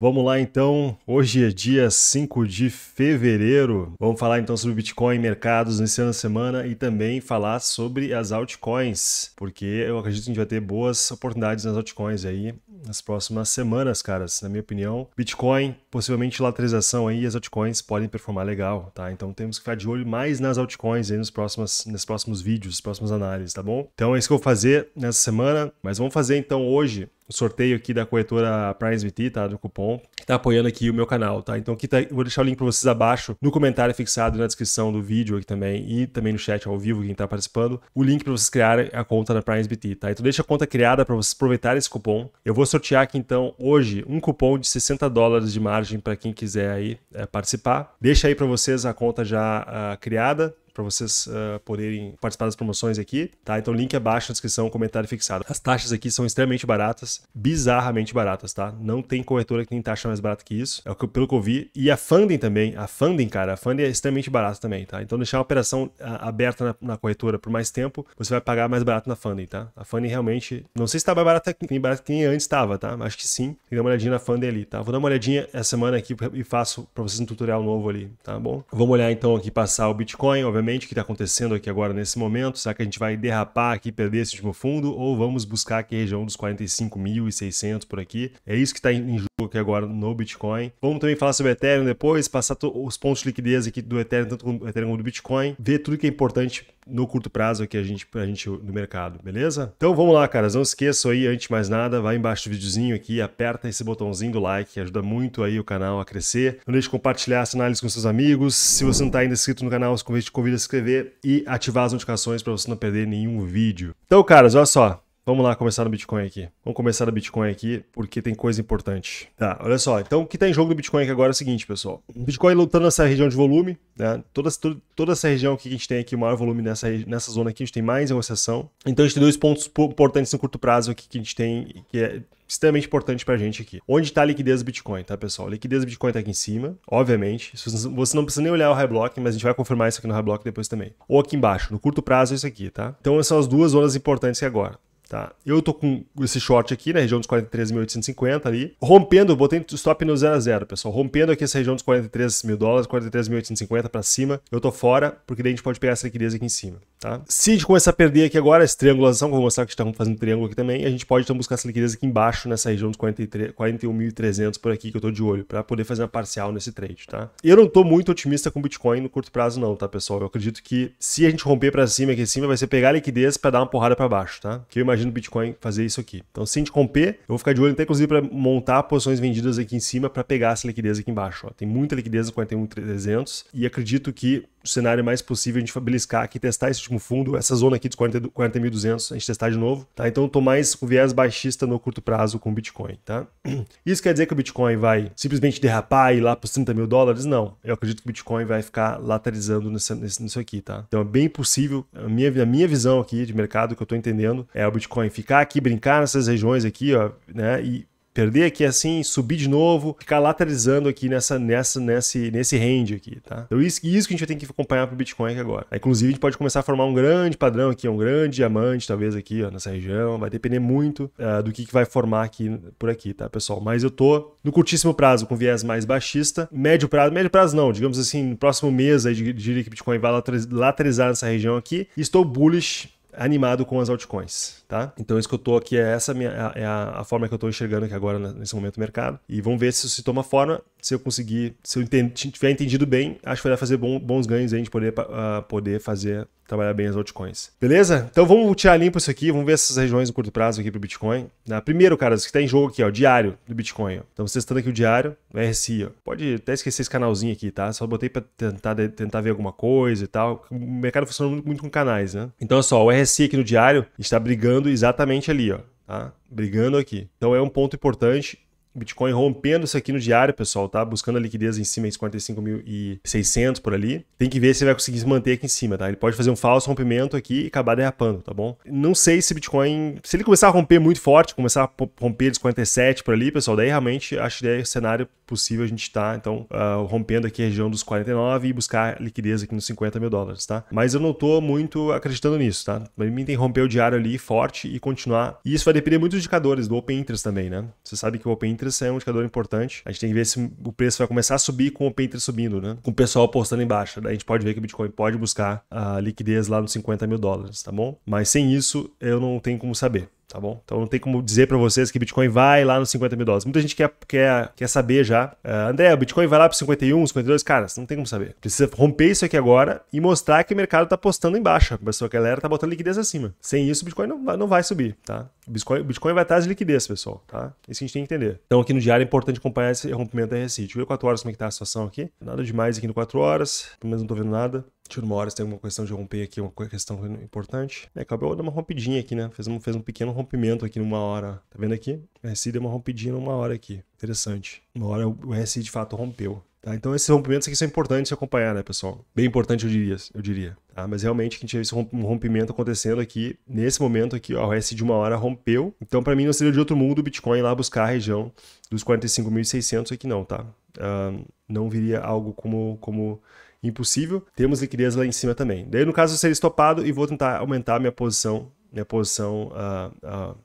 Vamos lá então, hoje é dia 5 de fevereiro. Vamos falar então sobre Bitcoin, mercados ano da semana e também falar sobre as altcoins, porque eu acredito que a gente vai ter boas oportunidades nas altcoins aí nas próximas semanas, caras, na minha opinião. Bitcoin, possivelmente lateralização aí, as altcoins podem performar legal, tá? Então temos que ficar de olho mais nas altcoins aí nos próximos, nos próximos vídeos, nas próximas análises, tá bom? Então é isso que eu vou fazer nessa semana, mas vamos fazer então hoje sorteio aqui da corretora PrimeVT, tá? Do cupom, que tá apoiando aqui o meu canal, tá? Então aqui tá, vou deixar o link pra vocês abaixo, no comentário fixado, na descrição do vídeo aqui também, e também no chat ao vivo, quem tá participando, o link pra vocês criarem a conta da PrimeVT, tá? Então deixa a conta criada pra vocês aproveitarem esse cupom. Eu vou sortear aqui então, hoje, um cupom de 60 dólares de margem pra quem quiser aí é, participar. Deixa aí pra vocês a conta já uh, criada, para vocês uh, poderem participar das promoções aqui, tá? Então link abaixo na descrição, comentário fixado. As taxas aqui são extremamente baratas, bizarramente baratas, tá? Não tem corretora que tem taxa mais barata que isso, é pelo que eu vi. E a funding também, a funding, cara, a funding é extremamente barata também, tá? Então deixar a operação ah, aberta na, na corretora por mais tempo, você vai pagar mais barato na funding, tá? A funding realmente, não sei se tá mais barata que nem, barata que nem antes estava, tá? Acho que sim. Tem que dar uma olhadinha na funding ali, tá? Vou dar uma olhadinha essa semana aqui e faço para vocês um tutorial novo ali, tá bom? Vamos olhar então aqui passar o Bitcoin, obviamente o que está acontecendo aqui agora nesse momento? Será que a gente vai derrapar aqui, perder esse último fundo? Ou vamos buscar aqui a região dos 45.600 por aqui? É isso que está em coloquei agora no Bitcoin. Vamos também falar sobre Ethereum depois, passar os pontos de liquidez aqui do Ethereum, tanto do Ethereum como do Bitcoin, ver tudo que é importante no curto prazo aqui a gente, a gente no mercado, beleza? Então vamos lá, caras, não esqueçam aí, antes de mais nada, vai embaixo do videozinho aqui, aperta esse botãozinho do like, ajuda muito aí o canal a crescer. Não deixe de compartilhar essa análise com seus amigos. Se você não está ainda inscrito no canal, te convido a se inscrever e ativar as notificações para você não perder nenhum vídeo. Então, caras, olha só, Vamos lá começar no Bitcoin aqui. Vamos começar no Bitcoin aqui, porque tem coisa importante. Tá, olha só. Então, o que está em jogo do Bitcoin aqui agora é o seguinte, pessoal. O Bitcoin lutando nessa região de volume, né? Toda, toda, toda essa região aqui que a gente tem aqui, o maior volume nessa, nessa zona aqui, a gente tem mais negociação. Então, a gente tem dois pontos importantes no curto prazo aqui que a gente tem, que é extremamente importante pra gente aqui. Onde tá a liquidez do Bitcoin, tá, pessoal? A liquidez do Bitcoin tá aqui em cima, obviamente. Você não precisa nem olhar o high block, mas a gente vai confirmar isso aqui no high block depois também. Ou aqui embaixo, no curto prazo é isso aqui, tá? Então essas são as duas zonas importantes agora. Tá? Eu tô com esse short aqui na né, região dos 43.850 ali, rompendo, botei stop no 0 a 0, pessoal, rompendo aqui essa região dos 43 mil dólares, 43.850 para cima, eu tô fora, porque daí a gente pode pegar essa liquidez aqui em cima, tá? Se a gente começar a perder aqui agora essa triangulação, que eu vou mostrar que estamos tá fazendo triângulo aqui também, a gente pode então buscar essa liquidez aqui embaixo nessa região dos 41.300 por aqui que eu tô de olho, para poder fazer uma parcial nesse trade, tá? Eu não tô muito otimista com Bitcoin no curto prazo não, tá, pessoal? Eu acredito que se a gente romper para cima aqui em cima, vai ser pegar a liquidez para dar uma porrada para baixo, tá? Que eu imagino imagino o Bitcoin fazer isso aqui. Então, síndico com romper, eu vou ficar de olho até inclusive para montar posições vendidas aqui em cima para pegar essa liquidez aqui embaixo. Ó. Tem muita liquidez no 41.300 e acredito que cenário mais possível a gente beliscar aqui, testar esse último fundo, essa zona aqui dos 40.200, 40, a gente testar de novo, tá? Então eu tô mais com viés baixista no curto prazo com o Bitcoin, tá? Isso quer dizer que o Bitcoin vai simplesmente derrapar e ir lá para os 30 mil dólares? Não. Eu acredito que o Bitcoin vai ficar lateralizando nesse, nesse, nisso aqui, tá? Então é bem possível, a minha, a minha visão aqui de mercado que eu tô entendendo é o Bitcoin ficar aqui, brincar nessas regiões aqui, ó, né? E perder aqui assim, subir de novo, ficar lateralizando aqui nessa, nessa, nesse, nesse range aqui, tá? Então isso, isso que a gente tem que acompanhar pro Bitcoin aqui agora. Inclusive a gente pode começar a formar um grande padrão aqui, um grande diamante talvez aqui ó, nessa região, vai depender muito uh, do que, que vai formar aqui por aqui, tá pessoal? Mas eu tô no curtíssimo prazo com viés mais baixista, médio prazo, médio prazo não, digamos assim, no próximo mês aí diria que o Bitcoin vai lateralizar nessa região aqui, estou bullish animado com as altcoins, tá? Então isso que eu tô aqui é essa minha, é a, é a forma que eu tô enxergando aqui agora nesse momento do mercado. E vamos ver se isso se toma forma, se eu conseguir, se eu entendi, tiver entendido bem, acho que vai fazer bom, bons ganhos aí gente poder, uh, poder fazer trabalhar bem as altcoins. Beleza? Então vamos tirar limpo isso aqui, vamos ver essas regiões no curto prazo aqui para o Bitcoin. Né? Primeiro, cara, isso que está em jogo aqui, ó, o diário do Bitcoin. Ó. Então, vocês estão aqui o diário, o RSI. Ó. Pode até esquecer esse canalzinho aqui, tá? Só botei para tentar, tentar ver alguma coisa e tal. O mercado funciona muito, muito com canais, né? Então, é só, o RSI SI aqui no diário está brigando exatamente ali, ó, tá? Brigando aqui. Então é um ponto importante Bitcoin rompendo isso aqui no diário, pessoal, tá? Buscando a liquidez em cima esses 45.600 por ali. Tem que ver se ele vai conseguir se manter aqui em cima, tá? Ele pode fazer um falso rompimento aqui e acabar derrapando, tá bom? Não sei se Bitcoin, se ele começar a romper muito forte, começar a romper os 47 por ali, pessoal, daí realmente acho que é o cenário possível a gente estar, tá, então, uh, rompendo aqui a região dos 49 e buscar liquidez aqui nos 50 mil dólares, tá? Mas eu não tô muito acreditando nisso, tá? Pra mim tem que romper o diário ali forte e continuar. E isso vai depender muito dos indicadores, do Open Interest também, né? Você sabe que o Open Interest Patris é um indicador importante. A gente tem que ver se o preço vai começar a subir com o Patris subindo, né? Com o pessoal postando embaixo. Daí a gente pode ver que o Bitcoin pode buscar a liquidez lá nos 50 mil dólares, tá bom? Mas sem isso, eu não tenho como saber tá bom? Então não tem como dizer para vocês que Bitcoin vai lá nos 50 mil dólares. Muita gente quer, quer, quer saber já. Uh, André, o Bitcoin vai lá para 51, 52? Cara, não tem como saber. Precisa romper isso aqui agora e mostrar que o mercado tá apostando em baixa. Pessoal, a galera tá botando liquidez acima. Sem isso, o Bitcoin não vai, não vai subir, tá? O Bitcoin, o Bitcoin vai atrás de liquidez, pessoal, tá? Isso a gente tem que entender. Então aqui no diário é importante acompanhar esse rompimento da RSI. Deixa eu ver 4 horas como é que tá a situação aqui. Nada demais aqui no 4 horas. Pelo menos não tô vendo nada. Tiro uma hora se tem alguma questão de romper aqui, uma questão importante. É acabou dando uma rompidinha aqui, né? Fez um, fez um pequeno rompimento aqui numa hora. Tá vendo aqui? O RSI deu uma rompidinha numa hora aqui. Interessante. Uma hora o RSI de fato rompeu. Tá? Então esses rompimentos aqui são importantes de acompanhar, né, pessoal? Bem importante, eu diria. Eu diria tá? Mas realmente a gente teve esse rompimento acontecendo aqui, nesse momento aqui, ó, o RSI de uma hora rompeu. Então, para mim, não seria de outro mundo o Bitcoin lá buscar a região dos 45.600 aqui não, tá? Uh, não viria algo como... como impossível. Temos liquidez lá em cima também. Daí, no caso, eu serei estopado e vou tentar aumentar minha posição, minha posição. Uh, uh,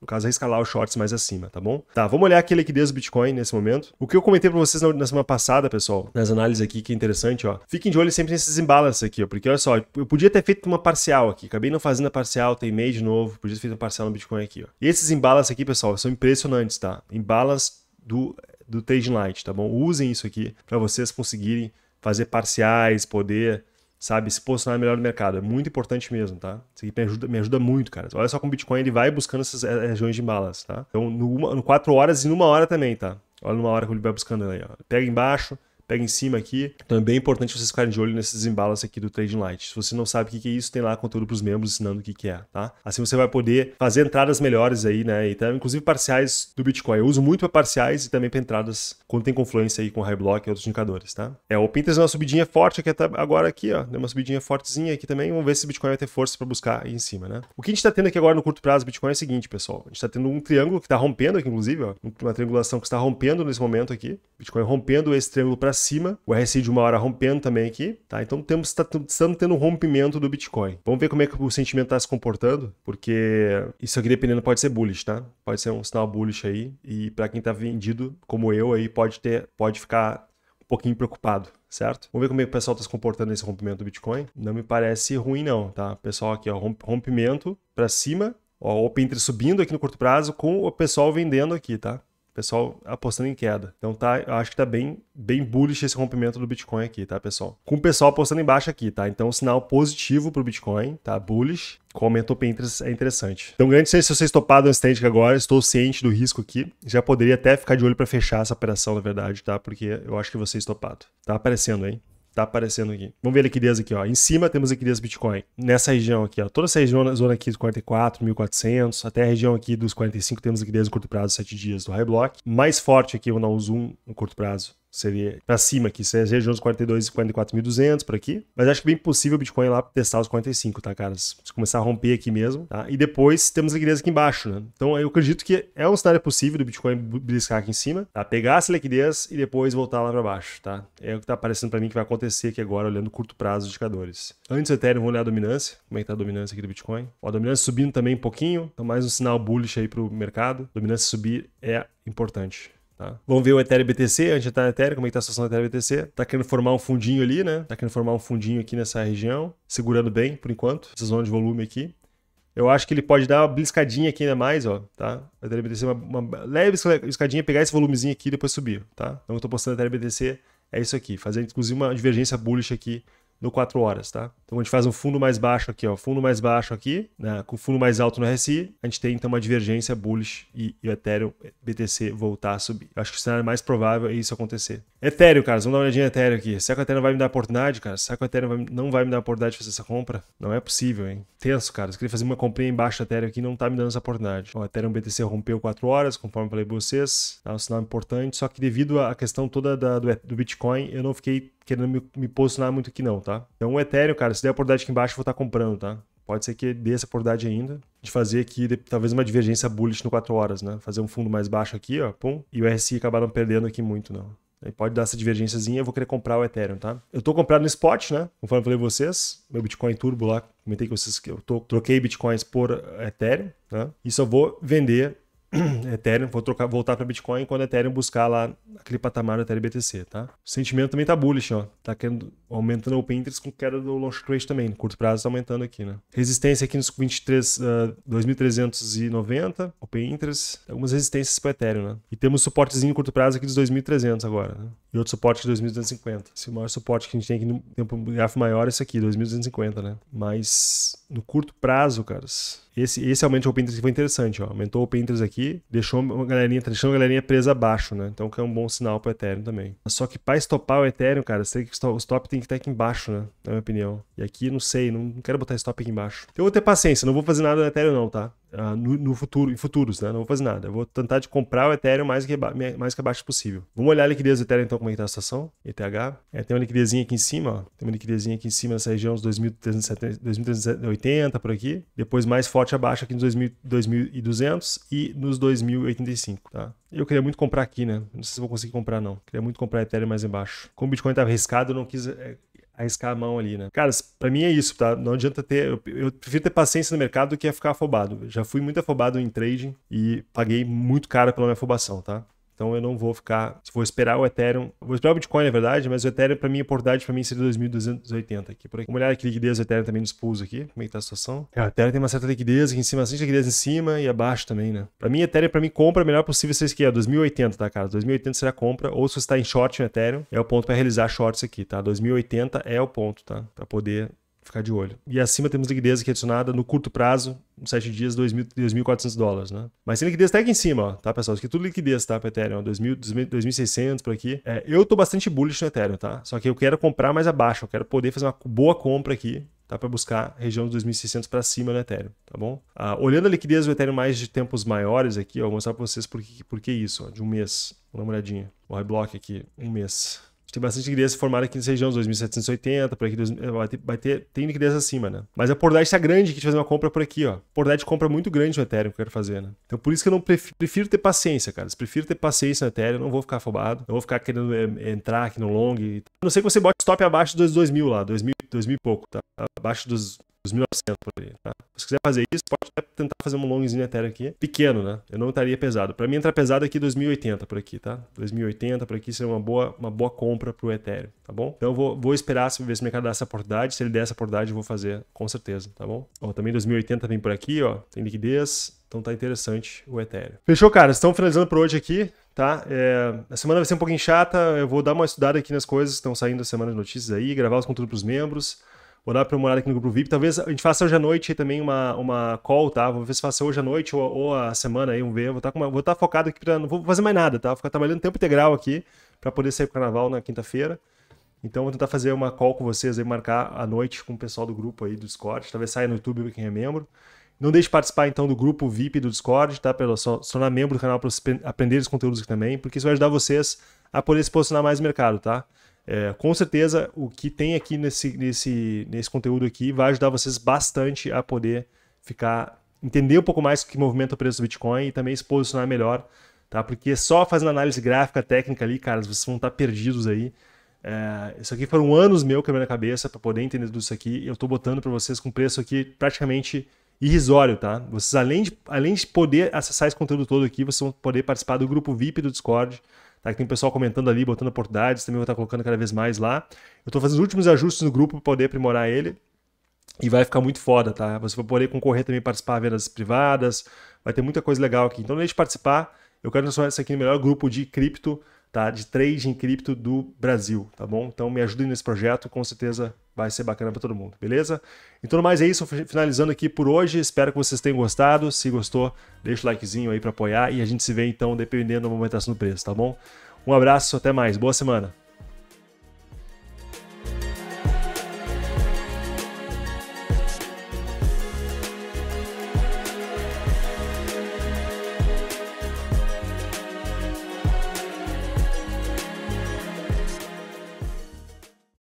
no caso, escalar os shorts mais acima, tá bom? Tá, vamos olhar aqui a liquidez do Bitcoin nesse momento. O que eu comentei para vocês na, semana passada, pessoal, nas análises aqui, que é interessante, ó. Fiquem de olho sempre nesses imbalances aqui, ó. Porque, olha só, eu podia ter feito uma parcial aqui. Acabei não fazendo a parcial, tem meio de novo. Podia ter feito uma parcial no Bitcoin aqui, ó. E esses imbalances aqui, pessoal, são impressionantes, tá? Imbalance do, do Trading Light, tá bom? Usem isso aqui para vocês conseguirem fazer parciais, poder, sabe, se posicionar melhor no mercado. É muito importante mesmo, tá? Isso aqui me ajuda, me ajuda muito, cara. Olha só como o Bitcoin ele vai buscando essas é, é, regiões de balas tá? Então, no, quatro horas e numa hora também, tá? Olha numa hora que ele vai buscando aí, ó. Pega embaixo, pega em cima aqui. Também então, é importante vocês ficarem de olho nesses embalas aqui do Trading Light. Se você não sabe o que é isso, tem lá conteúdo para os membros ensinando o que é, tá? Assim você vai poder fazer entradas melhores aí, né? Então, inclusive parciais do Bitcoin. Eu uso muito para parciais e também para entradas quando tem confluência aí com high block e outros indicadores, tá? É, o Pinterest deu uma subidinha forte aqui até agora aqui, ó. Deu uma subidinha fortezinha aqui também. Vamos ver se o Bitcoin vai ter força para buscar aí em cima, né? O que a gente está tendo aqui agora no curto prazo Bitcoin é o seguinte, pessoal. A gente está tendo um triângulo que está rompendo aqui, inclusive, ó. Uma triangulação que está rompendo nesse momento aqui. Bitcoin rompendo esse triângulo para acima, o RSI de uma hora rompendo também aqui, tá? Então temos, tá, estamos tendo um rompimento do Bitcoin. Vamos ver como é que o sentimento está se comportando, porque isso aqui dependendo pode ser bullish, tá? Pode ser um sinal bullish aí e para quem está vendido como eu aí pode ter, pode ficar um pouquinho preocupado certo? Vamos ver como é que o pessoal está se comportando nesse rompimento do Bitcoin. Não me parece ruim não, tá? Pessoal aqui, ó, rompimento para cima, ó, o Open subindo aqui no curto prazo com o pessoal vendendo aqui, tá? pessoal apostando em queda. Então tá, eu acho que tá bem, bem bullish esse rompimento do Bitcoin aqui, tá, pessoal? Com o pessoal apostando em baixa aqui, tá? Então, sinal positivo pro Bitcoin, tá? Bullish. Com aumento open interest é interessante. Então, grande ciência, se vocês toparam o stake agora, estou ciente do risco aqui. Já poderia até ficar de olho para fechar essa operação, na verdade, tá? Porque eu acho que vocês é topado. Tá aparecendo, hein? Tá aparecendo aqui. Vamos ver a liquidez aqui, ó. Em cima temos a liquidez Bitcoin. Nessa região aqui, ó. Toda essa região, zona aqui dos 44, 1.400, até a região aqui dos 45 temos a liquidez no curto prazo, 7 dias do High Block. Mais forte aqui, eu vou dar um zoom no curto prazo seria para cima aqui, seria as regiões 42 e 44.200 por aqui. Mas acho que é bem possível o Bitcoin lá testar os 45, tá, cara? Se começar a romper aqui mesmo, tá? E depois temos liquidez aqui embaixo, né? Então eu acredito que é um cenário possível do Bitcoin briscar aqui em cima, tá? Pegar essa liquidez e depois voltar lá para baixo, tá? É o que tá aparecendo para mim que vai acontecer aqui agora, olhando curto prazo os indicadores. Antes do Ethereum, vamos olhar a dominância. Como é que tá a dominância aqui do Bitcoin? Ó, a dominância subindo também um pouquinho, então mais um sinal bullish aí pro mercado. Dominância subir é importante. Tá? Vamos ver o Ethereum BTC, de entrar tá no Ethereum, como é que está a situação do Ethereum BTC. Tá querendo formar um fundinho ali, né? Tá querendo formar um fundinho aqui nessa região, segurando bem por enquanto, essa zona de volume aqui. Eu acho que ele pode dar uma bliscadinha aqui ainda mais, ó, tá? O Ethereum BTC, é uma, uma leve bliscadinha, pegar esse volumezinho aqui e depois subir, tá? Então eu estou postando Ethereum BTC, é isso aqui, fazendo inclusive uma divergência bullish aqui no 4 horas, tá? Então a gente faz um fundo mais baixo aqui, ó, fundo mais baixo aqui, né, com fundo mais alto no RSI, a gente tem então uma divergência bullish e, e o Ethereum eh, BTC voltar a subir. Eu acho que o cenário mais provável é isso acontecer. Ethereum, cara, vamos dar uma olhadinha no Ethereum aqui. Será que o Ethereum vai me dar oportunidade, cara? Será que o Ethereum vai, não vai me dar oportunidade de fazer essa compra? Não é possível, hein? Tenso, cara. Eu queria fazer uma comprinha embaixo do Ethereum aqui não tá me dando essa oportunidade. o Ethereum BTC rompeu 4 horas, conforme falei pra vocês, tá um sinal importante, só que devido à questão toda da, do, do Bitcoin, eu não fiquei querendo me, me posicionar muito aqui não, tá? tá? Então o Ethereum, cara, se der a oportunidade aqui embaixo, eu vou estar tá comprando, tá? Pode ser que dê essa oportunidade ainda de fazer aqui de, talvez uma divergência bullish no 4 horas, né? Fazer um fundo mais baixo aqui, ó, pum, e o RSI acabaram perdendo aqui muito, não. Aí pode dar essa divergênciazinha, eu vou querer comprar o Ethereum, tá? Eu tô comprado no spot, né? Conforme eu falei pra vocês, meu Bitcoin Turbo lá, comentei com vocês que eu tô, troquei Bitcoins por Ethereum, né? E só vou vender Ethereum, vou trocar, voltar para Bitcoin quando Ethereum buscar lá aquele patamar do Ethereum BTC, tá? O sentimento também tá bullish, ó. Tá querendo, aumentando o open interest com queda do launch trade também. No curto prazo tá aumentando aqui, né? Resistência aqui nos 23, uh, 2.390, open interest. Algumas resistências para Ethereum, né? E temos suportezinho no curto prazo aqui dos 2.300 agora, né? E outro suporte de 2.250. Esse maior suporte que a gente tem aqui no tempo gráfico maior é esse aqui, 2.250, né? Mas no curto prazo, caras esse, esse aumento de open interest foi interessante, ó. Aumentou o open interest aqui, deixou uma galerinha, tá deixando a galerinha presa abaixo, né? Então que é um bom sinal pro Ethereum também. Só que para estopar o Ethereum, cara, sei que o stop tem que estar aqui embaixo, né? Na minha opinião. E aqui, não sei, não, não quero botar stop aqui embaixo. Então, eu vou ter paciência, não vou fazer nada no Ethereum não, tá? uh, no, no, futuro, em futuros, né? Não vou fazer nada. Eu vou tentar de comprar o Ethereum mais que, mais que abaixo possível. Vamos olhar a liquidez do Ethereum, então, como é que tá a situação. ETH. É, tem uma liquidezinha aqui em cima, ó. Tem uma liquidezinha aqui em cima nessa região dos 2.380 por aqui. Depois mais forte abaixo aqui nos 2.200 e nos 2.085, tá? Eu queria muito comprar aqui, né? Não sei se vou conseguir comprar, não. Queria muito comprar Ethereum mais embaixo. Como o Bitcoin estava arriscado, eu não quis... É, arriscar a mão ali, né? Cara, pra mim é isso, tá? Não adianta ter. Eu, eu, prefiro ter paciência no mercado do que ficar afobado. Já fui muito afobado em trading e paguei muito caro pela minha afobação, tá? Então eu não vou ficar, vou esperar o Ethereum, vou esperar o Bitcoin na verdade, mas o Ethereum para mim, a oportunidade para mim seria 2280 aqui. Por aqui. Uma olhada aqui, liquidez o Ethereum também nos aqui, como é que tá a situação. É, o Ethereum tem uma certa liquidez aqui em cima, bastante assim, liquidez em cima e abaixo também, né? Para mim, Ethereum para mim compra é melhor possível, vocês que é 2080, tá cara? 2080 será compra, ou se você está em short no Ethereum, é o ponto para realizar shorts aqui, tá? 2080 é o ponto, tá? Para poder ficar de olho. E acima temos liquidez aqui adicionada no curto prazo, 7 dias, 2.400 dólares, né? Mas tem liquidez até aqui em cima, ó, tá, pessoal? Isso aqui é tudo liquidez, tá, para Ethereum, 2.600 por aqui. É, eu tô bastante bullish no Ethereum, tá? Só que eu quero comprar mais abaixo, eu quero poder fazer uma boa compra aqui, tá? Para buscar região dos 2.600 para cima no Ethereum, tá bom? Ah, olhando a liquidez do Ethereum mais de tempos maiores aqui, ó, eu vou mostrar para vocês por que, por que isso, ó, de um mês. Vou dar uma olhadinha. O block aqui, um mês tem bastante igreja formada aqui nessa região, 2.780, por aqui, eh, vai ter, vai ter, tem igrejas acima, né? Mas a oportunidade está grande aqui de fazer uma compra por aqui, ó. Oportunidade de compra muito grande no Ethereum que eu quero fazer, né? Então por isso que eu não prefiro, prefiro ter paciência, cara. prefiro ter paciência no Ethereum, não vou ficar afobado, não vou ficar querendo é, entrar aqui no long. E... A não sei que você bote stop abaixo dos 2.000 lá, 2.000, 2.000 e pouco, tá? Abaixo dos os 1.900 por aí, tá? Se quiser fazer isso, pode tentar fazer um longzinho até aqui, pequeno, né? Eu não estaria pesado. Para mim entrar pesado aqui 2080 por aqui, tá? 2080 por aqui seria uma boa, uma boa compra pro Ethereum, tá bom? Então eu vou, vou esperar se ver se o mercado dá essa oportunidade, se ele der essa oportunidade eu vou fazer, com certeza, tá bom? Ó, também 2080 vem por aqui, ó, tem liquidez, então tá interessante o Ethereum. Fechou, cara? Estamos finalizando por hoje aqui, tá? É, a semana vai ser um pouquinho chata, eu vou dar uma estudada aqui nas coisas que estão saindo da semana de notícias aí, gravar os conteúdos para os membros horário para morar aqui no grupo VIP. Talvez a gente faça hoje à noite também uma, uma call, tá? Vamos ver se faça hoje à noite ou, ou a semana aí, vamos ver. Vou estar tá tá focado aqui, para não vou fazer mais nada, tá? Vou ficar trabalhando tempo integral aqui para poder sair pro carnaval na quinta-feira. Então vou tentar fazer uma call com vocês aí, marcar a noite com o pessoal do grupo aí do Discord. Talvez saia no YouTube quem é membro. Não deixe de participar então do grupo VIP do Discord, tá? Para se tornar membro do canal para aprender os conteúdos aqui também, porque isso vai ajudar vocês a poder se posicionar mais no mercado, tá? É, com certeza, o que tem aqui nesse, nesse, nesse conteúdo aqui vai ajudar vocês bastante a poder ficar, entender um pouco mais o que movimenta o preço do Bitcoin e também se posicionar melhor, tá? Porque só fazendo análise gráfica, técnica ali, cara, vocês vão estar perdidos aí. É, isso aqui foram anos meu quebrando a cabeça para poder entender tudo isso aqui. Eu estou botando para vocês com preço aqui praticamente irrisório, tá? Vocês, além de, além de poder acessar esse conteúdo todo aqui, vocês vão poder participar do grupo VIP do Discord, Tá? Tem pessoal comentando ali, botando oportunidades, também vou estar colocando cada vez mais lá. Eu estou fazendo os últimos ajustes no grupo para poder aprimorar ele. E vai ficar muito foda, tá? Você vai poder concorrer também, participar de vendas privadas, vai ter muita coisa legal aqui. Então, não deixe de participar. Eu quero transformar isso aqui no melhor grupo de cripto tá? de trade em cripto do Brasil, tá bom? Então me ajudem nesse projeto, com certeza vai ser bacana para todo mundo, beleza? Então no mais é isso, finalizando aqui por hoje, espero que vocês tenham gostado, se gostou, deixa o likezinho aí para apoiar e a gente se vê então dependendo da movimentação do preço, tá bom? Um abraço, até mais, boa semana!